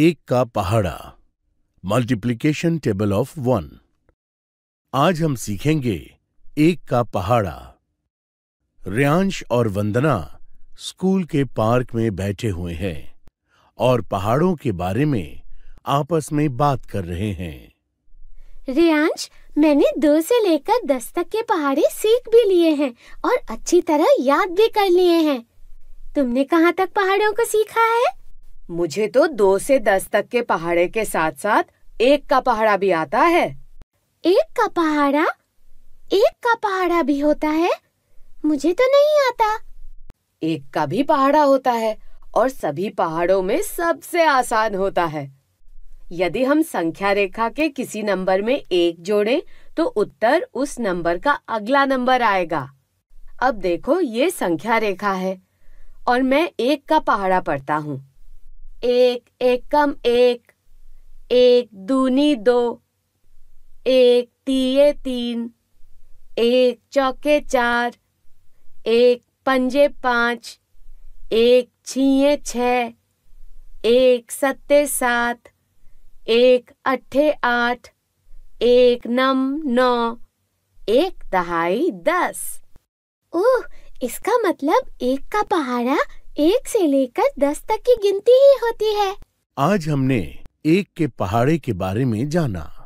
एक का पहाड़ा मल्टीप्लीकेशन टेबल ऑफ वन आज हम सीखेंगे एक का पहाड़ा रियांश और वंदना स्कूल के पार्क में बैठे हुए हैं और पहाड़ों के बारे में आपस में बात कर रहे हैं रियांश मैंने दो से लेकर दस तक के पहाड़े सीख भी लिए हैं और अच्छी तरह याद भी कर लिए हैं तुमने कहाँ तक पहाड़ों को सीखा है मुझे तो दो से दस तक के पहाड़े के साथ साथ एक का पहाड़ा भी आता है एक का पहाड़ा एक का पहाड़ा भी होता है मुझे तो नहीं आता एक का भी पहाड़ा होता है और सभी पहाड़ों में सबसे आसान होता है यदि हम संख्या रेखा के किसी नंबर में एक जोड़ें तो उत्तर उस नंबर का अगला नंबर आएगा अब देखो ये संख्या रेखा है और मैं एक का पहाड़ा पढ़ता हूँ एक एकम एक एक दूनी दो एक तीये तीन एक चौके चार एक पंजे पाँच एक छीए छः एक सत्ते सात एक अट्ठे आठ एक नम नौ एक दहाई दस ओह इसका मतलब एक का पहाड़ा एक से लेकर दस तक की गिनती ही होती है आज हमने एक के पहाड़े के बारे में जाना